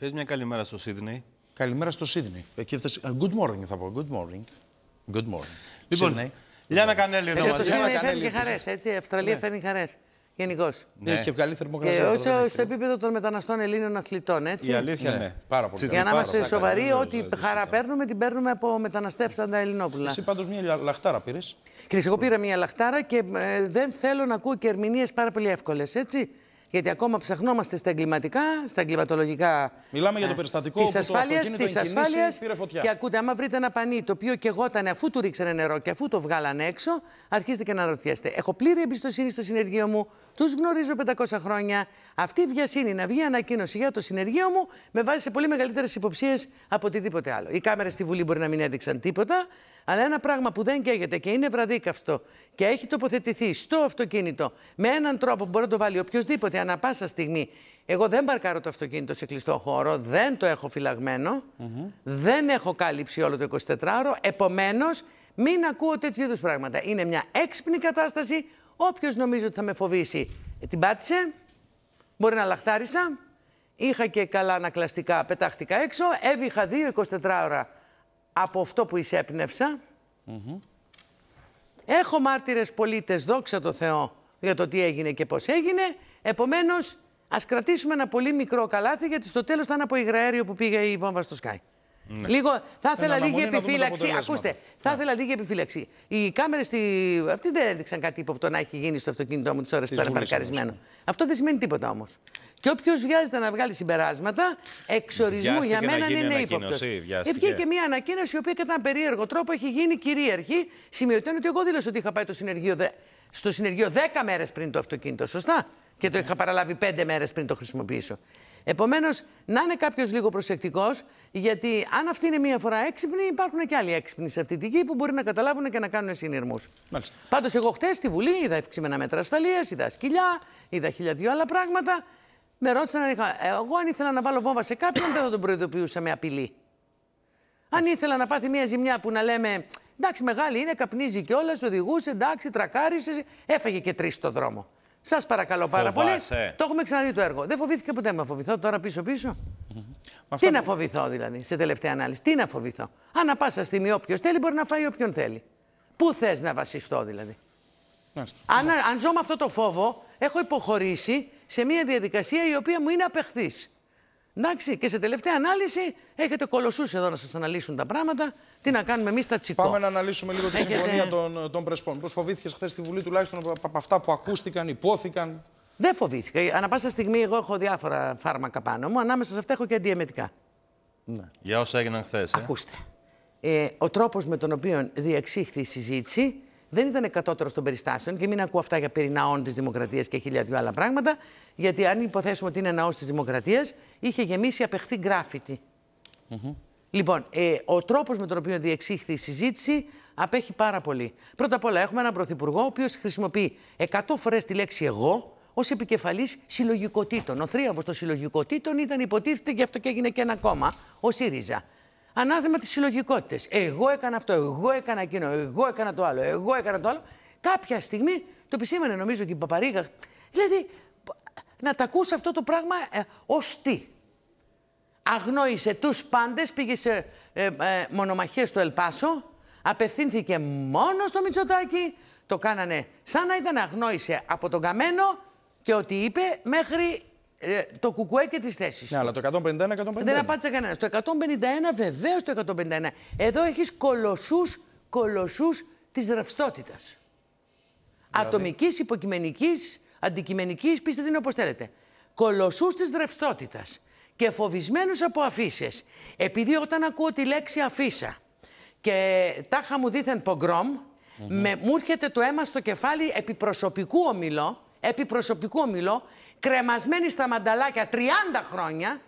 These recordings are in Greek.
Πες μια καλημέρα στο Σίδνεϊ. Καλημέρα στο Σίδνεϊ. Εκεί φτάσε... Ε, good morning θα πω. Good morning. Good morning. Λοιπόν, Sydney. Λιάννα Κανέλη εδώ ε, μαζί. Σίδνεϊ φέρνει και χαρέ, έτσι. Η Αυστραλία ναι. φέρνει χαρές. Γενικώς. Ναι. Ε, και καλή θερμοκρασία. Και όσο στο επίπεδο των μεταναστών Ελλήνων αθλητών, έτσι. Η αλήθεια, ναι. ναι. Πάρα πολύ. Για να είμαστε σοβαροί, ό,τι χαρά παίρνουμε, την παίρνουμε από μεταναστεύσαντα Ελληνόπουλα. Εσύ πάντως μία λαχτάρα πήρες. Κρίση, εγώ πήρα μία λαχτάρα και δεν θέλω να ακούω και ερμηνείες πάρα πολύ εύκολες, έτσι. Γιατί ακόμα ψαχνόμαστε στα εγκληματικά, στα εγκληματολογικά. Μιλάμε για ε, το περιστατικό της που το της πήρε φωτιά. Και ακούτε, άμα βρείτε ένα πανί το οποίο και ήταν αφού του ρίξανε νερό και αφού το βγάλανε έξω, αρχίζετε και να ρωτιέστε. Έχω πλήρη εμπιστοσύνη στο συνεργείο μου, τους γνωρίζω 500 χρόνια. Αυτή η βιασύνη να βγει ανακοίνωση για το συνεργείο μου με βάζει σε πολύ μεγαλύτερες υποψίες από οτιδήποτε άλλο. Οι κάμερες στη Βουλή μπορεί να μην έδειξαν τίποτα, αλλά ένα πράγμα που δεν καίγεται και είναι βραδίκαυτο και έχει τοποθετηθεί στο αυτοκίνητο με έναν τρόπο που μπορεί να το βάλει οποιοδήποτε ανά πάσα στιγμή. Εγώ δεν παρκάρω το αυτοκίνητο σε κλειστό χώρο, δεν το έχω φυλαγμένο, δεν έχω κάλυψη όλο το 24ωρο. Επομένως, μην ακούω τέτοιου είδους πράγματα. Είναι μια έξυπνη κατάσταση. Όποιος νομίζει ότι θα με φοβήσει, ε, την πάτησε. Μπορεί να λαχτάρισα. Είχα και καλά ανακλαστικά, πετάχτηκα έξω. Έβηχα δύο 24 ώρα από αυτό που εισέπνευσα. Mm Έχω μάρτυρες πολίτες, δόξα τω Θεώ, για το τι έγινε και πώς έγινε. Επομένως, ας κρατήσουμε ένα πολύ μικρό καλάθι, γιατί στο τέλος ήταν από υγραέριο που πήγε η βόμβα στο Sky. Ναι. Λίγο, θα ήθελα λίγη επιφύλαξη. Ακούστε, θα ναι. ήθελα λίγη επιφύλαξη. Οι κάμερες στη... αυτή δεν έδειξαν κάτι ύποπτο να έχει γίνει στο αυτοκίνητό μου τις ώρες που ήταν παρκαρισμένο. Ναι. Αυτό δεν σημαίνει τίποτα όμως. Και όποιος βιάζεται να βγάλει συμπεράσματα, εξορισμού για μένα είναι ύποπτο. Ε, βγήκε και μια ανακοίνωση η οποία κατά έναν περίεργο τρόπο έχει γίνει κυρίαρχη. Σημειωτέων ότι εγώ δήλωσα ότι είχα πάει το συνεργείο δε... στο συνεργείο 10 μέρες πριν το αυτοκίνητο, σωστά. Και το είχα παραλάβει 5 μέρες πριν το χρησιμοποιήσω. Επομένως, να είναι κάποιος λίγο προσεκτικός, γιατί αν αυτή είναι μία φορά έξυπνη, υπάρχουν και άλλοι έξυπνοι σε αυτή τη γη που μπορεί να καταλάβουν και να κάνουν συνειρμούς. Πάντως, εγώ χτες στη Βουλή είδα ευξημένα μέτρα ασφαλείας, είδα σκυλιά, είδα δύο άλλα πράγματα. Με ρώτησαν ε, Εγώ, αν ήθελα να βάλω βόμβα σε κάποιον, δεν θα τον προειδοποιούσα με απειλή. Αν ήθελα να πάθει μία ζημιά που να λέμε Εντάξει, μεγάλη είναι, καπνίζει κιόλας, οδηγούσε, εντάξει, τρακάρισες, έφαγε και τρεις στο δρόμο. Σας παρακαλώ πάρα πολύ. Το έχουμε ξαναδεί το έργο. Δεν φοβήθηκα ποτέ. με φοβηθώ τώρα πίσω-πίσω. Τι να φοβηθώ δηλαδή, σε τελευταία ανάλυση. Τι να φοβηθώ. Ανά πάσα στιγμή, όποιος θέλει μπορεί να φάει όποιον θέλει. Πού θες να βασιστώ δηλαδή. Αν, ναι. αν ζω με αυτό το φόβο, έχω υποχωρήσει σε μια διαδικασία η οποία μου είναι απεχθής. Εντάξει, και σε τελευταία ανάλυση έχετε κολοσσούς εδώ να σας αναλύσουν τα πράγματα. Τι να κάνουμε εμείς, τα τσικώ. Πάμε να αναλύσουμε λίγο τη έχετε... συμφωνία των, ε, των Πρεσπών. Πώς φοβήθηκες χθες στη Βουλή, τουλάχιστον από αυτά που ακούστηκαν, υπόθηκαν. Δεν φοβήθηκα. Ανά πάσα στιγμή, εγώ έχω διάφορα φάρμακα πάνω μου. Ανάμεσα σε αυτά έχω και αντιεμετικά. Ναι. Για όσα έγιναν χθες. Ε? Ακούστε. Ε, ο τρόπος με τον οποίο διεξήχθη η συζήτηση δεν ήταν κατώτερο των περιστάσεων και μην ακούω αυτά για περί ναών της Δημοκρατίας και χίλια άλλα πράγματα. Γιατί αν υποθέσουμε ότι είναι ναός της Δημοκρατίας, είχε γεμίσει απεχθή γκράφιτι. Mm Λοιπόν, ε, ο τρόπος με τον οποίο διεξήχθη η συζήτηση απέχει πάρα πολύ. Πρώτα απ' όλα, έχουμε έναν πρωθυπουργό ο οποίος χρησιμοποιεί 100 φορές τη λέξη εγώ ως επικεφαλής συλλογικοτήτων. Ο θρίαμβος των συλλογικοτήτων ήταν υποτίθεται, γι' αυτό και έγινε και ένα κόμμα, ο ΣΥΡΙΖΑ. Ανάθεμα της συλλογικότητας. Εγώ έκανα αυτό, εγώ έκανα εκείνο, εγώ έκανα το άλλο, εγώ έκανα το άλλο. Κάποια στιγμή το επισήμανε νομίζω και η Παπαρίγα. Δηλαδή, να τα ακούσει αυτό το πράγμα ε, ως τι. Αγνόησε τους πάντες, πήγε σε ε, ε, μονομαχίες στο Ελπάσο, απευθύνθηκε μόνο στο Μητσοτάκι, το κάνανε σαν να ήταν αγνόησε από τον Καμένο και ότι είπε μέχρι ε, το κουκουέ και τις θέσεις. Ναι, αλλά το 151-151. Δεν απάντησε κανένας. Το 151, βεβαίως το 151. Εδώ έχεις κολοσσούς κολοσσούς της ρευστότητας. Δηλαδή... Ατομικής, υποκειμενικής, αντικειμενικής, πείστε την όπως θέλετε. Κολοσσούς της ρευστότητας. Και φοβισμένους από αφήσει. Επειδή όταν ακούω τη λέξη αφίσα και τάχα μου δίθεν πογκρόμ, μου έρχεται το αίμα στο κεφάλι επί προσωπικού ομιλό, επί προσωπικού ομιλό, κρεμασμένη στα μανταλάκια 30 χρόνια,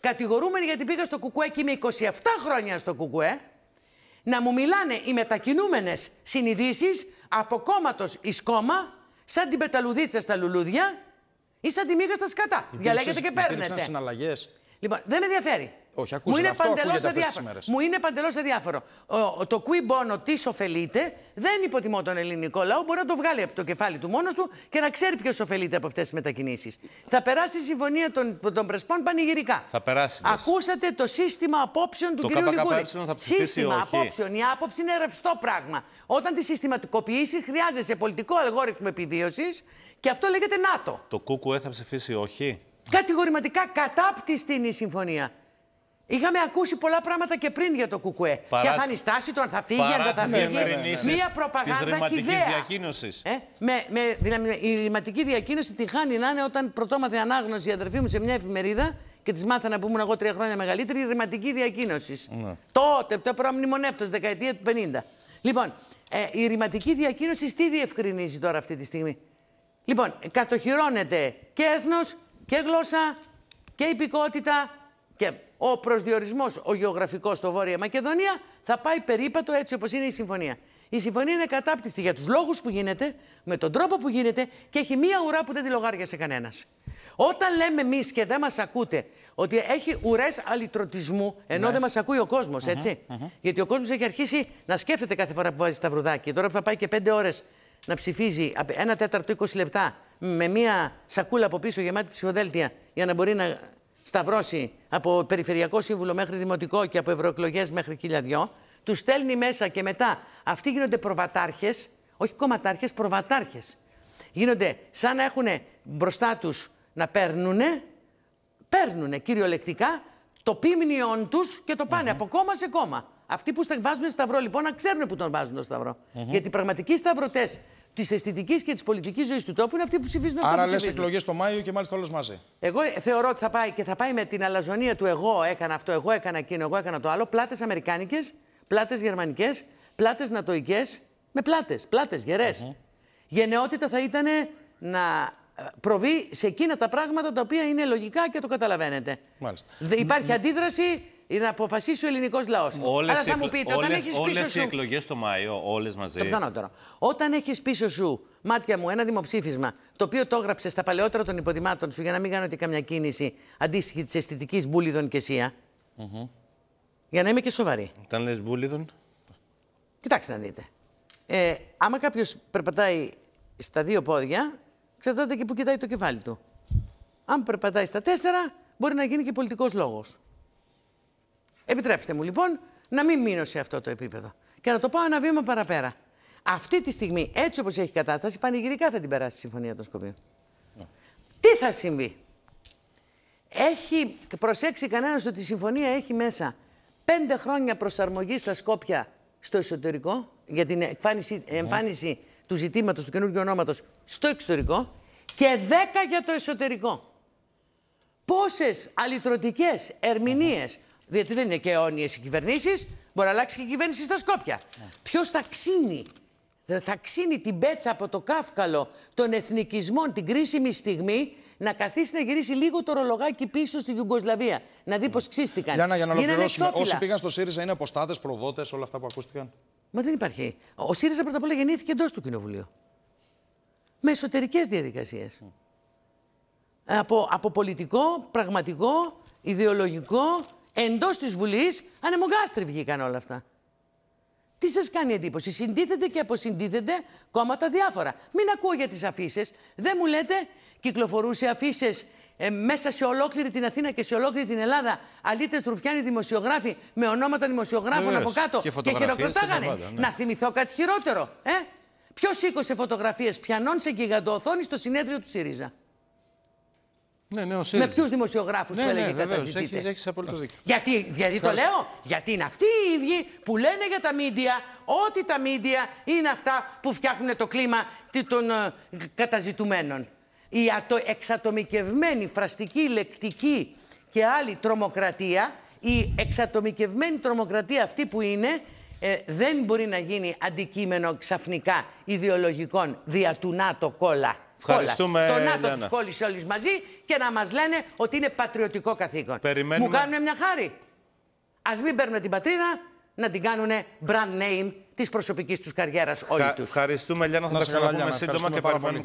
κατηγορούμενη γιατί πήγα στο κουκουέ και είμαι 27 χρόνια στο κουκουέ, να μου μιλάνε οι μετακινούμενες συνειδήσεις από κόμματος εις κόμμα, σαν την πεταλουδίτσα στα λουλούδια ή σαν τη μύγα στα σκατά. Διαλέγετε και παίρνετε. Λοιπόν, δεν με ενδιαφέρει. Όχι, μου είναι παντελώ αδιάφορο. Μου είναι παντελώς αδιάφορο. το qui bono τι ωφελείται, δεν υποτιμώ τον ελληνικό λαό. Μπορεί να το βγάλει από το κεφάλι του μόνος του και να ξέρει ποιος ωφελείται από αυτές τις μετακινήσεις. Θα περάσει η συμφωνία των, των Πρεσπών πανηγυρικά. Θα περάσει. Ακούσατε το σύστημα απόψεων του το κ. Λικούδη. Σύστημα όχι. απόψεων. Η άποψη είναι ρευστό πράγμα. Όταν τη συστηματικοποιήσει, χρειάζεσαι πολιτικό αλγόριθμο επιβίωσης και αυτό λέγεται ΝΑΤΟ. Το κούκου θα ψηφίσει όχι. Κατηγορηματικά κατάπτυστη είναι η συμφωνία. Είχαμε ακούσει πολλά πράγματα και πριν για το Κουκουέ. Παρά... Ποια θα είναι η στάση του, αν θα φύγει, αν δεν θα φύγει. Μία προπαγάνδα χιδέα. διακίνωσης. Ε, με, με, δηλαδή, η ρηματική διακίνηση τη χάνει να είναι όταν πρωτόμαθε ανάγνωση η αδερφή μου σε μια εφημερίδα και της μάθα να πούμε εγώ τρία χρόνια μεγαλύτερη, η ρηματική διακίνωσης. Ναι. Τότε, το μνημονεύτο, δεκαετία του 50. Λοιπόν, ε, η ρηματική διακίνωση τι διευκρινίζει τώρα αυτή τη στιγμή. Λοιπόν, κατοχυρώνεται και έθνος και γλώσσα και υπηκότητα και ο προσδιορισμός, ο γεωγραφικός στο Βόρεια Μακεδονία θα πάει περίπατο έτσι όπως είναι η συμφωνία. Η συμφωνία είναι κατάπτυστη για τους λόγους που γίνεται, με τον τρόπο που γίνεται και έχει μία ουρά που δεν τη λογάριασε κανένας. Όταν λέμε εμείς και δεν μας ακούτε ότι έχει ουρές αλυτρωτισμού, ενώ δεν ναι. μας ακούει ο κόσμος, έτσι. Γιατί ο κόσμος έχει αρχίσει να σκέφτεται κάθε φορά που βάζει τα βρουδάκια. Τώρα που θα πάει και πέντε ώρες να ψηφίζει ένα τέταρτο 20 λεπτά με μία σακούλα από πίσω γεμάτη ψηφοδέλτια για να μπορεί να σταυρώσει από Περιφερειακό Σύμβουλο μέχρι Δημοτικό και από Ευρωεκλογές μέχρι χιλιαδιό, τους στέλνει μέσα και μετά αυτοί γίνονται προβατάρχες, όχι κομματάρχες, προβατάρχες. Γίνονται σαν να έχουν μπροστά τους να παίρνουν, παίρνουν κυριολεκτικά το πίμνιον τους και το πάνε από κόμμα σε κόμμα. Αυτοί που βάζουν σταυρό, λοιπόν, να ξέρουν που τον βάζουν το σταυρο Γιατί πραγματικοί σταυρωτές της αισθητικής και της πολιτικής ζωής του τόπου είναι αυτοί που ψηφίζουν τον Άρα λες εκλογές το Μάιο και μάλιστα όλες μαζί. Εγώ ε, θεωρώ ότι θα πάει και θα πάει με την αλαζονία του εγώ έκανα αυτό, εγώ έκανα εκείνο, εγώ έκανα το άλλο. Πλάτες αμερικάνικες, πλάτες γερμανικές, πλάτες νατοικέ. Με πλάτες, πλάτες γερές. Mm -hmm. Γενναιότητα θα ήταν να ε, προβεί σε εκείνα τα πράγματα τα οποία είναι λογικά και το καταλαβαίνετε. Μάλιστα. Υπάρχει αντίδραση είναι να αποφασίσει ο ελληνικός λαός. Όλες οι εκλογές το Μάιο, όλες μαζί. Το Όταν έχεις πίσω σου, μάτια μου, ένα δημοψήφισμα το οποίο το έγραψες στα παλαιότερα των υποδημάτων σου για να μην κάνω και καμιά κίνηση αντίστοιχη της αισθητικής Μπούλιδων και Σία. Για να είμαι και σοβαρή. Όταν λες Μπούλιδων. Κοιτάξτε να δείτε. Ε, άμα κάποιος περπατάει στα δύο πόδια, ξέρετε και που κοιτάει το κεφάλι του. Αν περπατάει στα τέσσερα, μπορεί να γίνει και πολιτικός λόγος. Επιτρέψτε μου λοιπόν να μην μείνω σε αυτό το επίπεδο και να το πάω ένα βήμα παραπέρα. Αυτή τη στιγμή, έτσι όπως έχει κατάσταση, πανηγυρικά θα την περάσει η Συμφωνία των Σκοπίων. Τι θα συμβεί. Έχει προσέξει κανένας ότι η Συμφωνία έχει μέσα πέντε χρόνια προσαρμογής στα Σκόπια στο εσωτερικό για την εμφάνιση, ναι. εμφάνιση του ζητήματος του καινούργιου ονόματος στο εξωτερικό και δέκα για το εσωτερικό. Πόσες αλυτρωτικές ερμηνείες, διότι δεν είναι και αιώνιες οι κυβερνήσεις, μπορεί να αλλάξει και η κυβέρνηση στα Σκόπια. Ναι. Ποιος θα ξύνει, θα ξύνει την πέτσα από το κάφκαλο των εθνικισμών την κρίσιμη στιγμή να καθίσει να γυρίσει λίγο το ρολογάκι πίσω στη Ιουγκοσλαβία. Να δει ναι. πώ ξύστηκαν. Λιάννα, για να ολοκληρώσουμε. Όσοι πήγαν στο ΣΥΡΙΖΑ είναι αποστάτες, προδότε, όλα αυτά που ακούστηκαν. Μα δεν υπάρχει. Ο ΣΥΡΙΖΑ πρώτα απ' όλα γεννήθηκε εντός του Κοινοβουλίου. Με εσωτερικές διαδικασίες. Από, από πολιτικό, πραγματικό, ιδεολογικό, Εντός της Βουλής, ανεμογκάστρι βγήκαν όλα αυτά. Τι σας κάνει εντύπωση. Συντίθεται και αποσυντίθεται κόμματα διάφορα. Μην ακούω για τις αφήσεις. Δεν μου λέτε, κυκλοφορούσε αφήσεις ε, μέσα σε ολόκληρη την Αθήνα και σε ολόκληρη την Ελλάδα. Αλίτε Τρουφιάνοι δημοσιογράφοι με ονόματα δημοσιογράφων από κάτω και, και χειροκροτάγανε. Ναι. Να θυμηθώ κάτι χειρότερο. Ε? Ποιος σήκωσε φωτογραφίες πιανών σε γιγαντοοθόνη στο συνέδριο του ΣΥΡΙΖΑ. Ναι, ναι, με ποιους δημοσιογράφους ναι, που ναι, έλεγε ναι, καταζητείτε. Έχει απόλυτο δίκιο. Γιατί, γιατί το λέω, γιατί είναι αυτοί οι ίδιοι που λένε για τα μίντια ότι τα μίντια είναι αυτά που φτιάχνουν το κλίμα των ε, καταζητουμένων. Η ατο, εξατομικευμένη, φραστική, λεκτική και άλλη τρομοκρατία, η εξατομικευμένη τρομοκρατία αυτή που είναι, ε, δεν μπορεί να γίνει αντικείμενο ξαφνικά ιδεολογικών δια του ΝΑΤΟ κόλλα. Ευχαριστούμε. Το να το του όλοι μαζί και να μας λένε ότι είναι πατριωτικό καθήκον. Περιμένουμε... Μου κάνουν μια χάρη. Ας μην παίρνουν την πατρίδα, να την κάνουν brand name της προσωπικής τους καριέρας όλοι τους. Ευχαριστούμε, Ελιάνα. Θα τα ξαναπούμε σύντομα και παραπάνω.